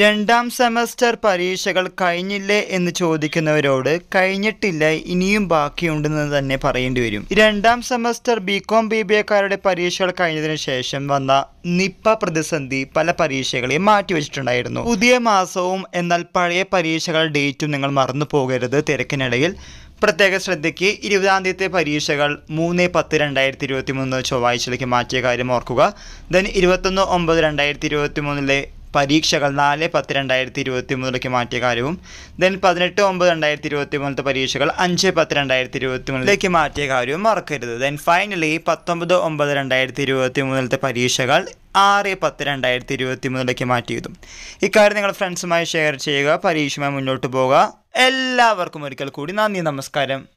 രണ്ടാം സെമസ്റ്റർ പരീക്ഷകൾ കഴിഞ്ഞില്ലേ എന്ന് ചോദിക്കുന്നവരോട് കഴിഞ്ഞിട്ടില്ല ഇനിയും ബാക്കിയുണ്ടെന്ന് തന്നെ പറയേണ്ടി വരും രണ്ടാം സെമസ്റ്റർ ബികോം ബി ബി എക്കാരുടെ പരീക്ഷകൾ കഴിഞ്ഞതിന് ശേഷം വന്ന നിപ്പ പ്രതിസന്ധി പല പരീക്ഷകളെയും മാറ്റിവെച്ചിട്ടുണ്ടായിരുന്നു പുതിയ മാസവും എന്നാൽ പഴയ പരീക്ഷകൾ ഡേറ്റും നിങ്ങൾ മറന്നു പോകരുത് തിരക്കിനിടയിൽ പ്രത്യേക ശ്രദ്ധയ്ക്ക് ഇരുപതാം തീയതി പരീക്ഷകൾ മൂന്ന് പത്ത് രണ്ടായിരത്തി ഇരുപത്തി മൂന്ന് ചൊവ്വാഴ്ചയിലേക്ക് മാറ്റിയ കാര്യം ഓർക്കുക ദെൻ ഇരുപത്തൊന്ന് ഒമ്പത് രണ്ടായിരത്തി ഇരുപത്തി മൂന്നിലെ പരീക്ഷകൾ നാല് പത്ത് രണ്ടായിരത്തി ഇരുപത്തി മൂന്നിലേക്ക് മാറ്റിയ കാര്യവും ദെൻ പതിനെട്ട് ഒമ്പത് രണ്ടായിരത്തി ഇരുപത്തി മൂന്നിലത്തെ പരീക്ഷകൾ അഞ്ച് പത്ത് രണ്ടായിരത്തി ഇരുപത്തി മൂന്നിലേക്ക് മാറ്റിയ കാര്യവും മറക്കരുത് ദെൻ ഫൈനലി പത്തൊമ്പത് ഒമ്പത് രണ്ടായിരത്തി ഇരുപത്തി മൂന്നിലത്തെ പരീക്ഷകൾ ആറ് പത്ത് രണ്ടായിരത്തി ഇരുപത്തി മൂന്നിലേക്ക് മാറ്റിയതും ഇക്കാര്യം നിങ്ങൾ ഫ്രണ്ട്സുമായി ഷെയർ ചെയ്യുക പരീക്ഷയുമായി മുന്നോട്ട് പോകുക എല്ലാവർക്കും ഒരിക്കൽ കൂടി നന്ദി നമസ്കാരം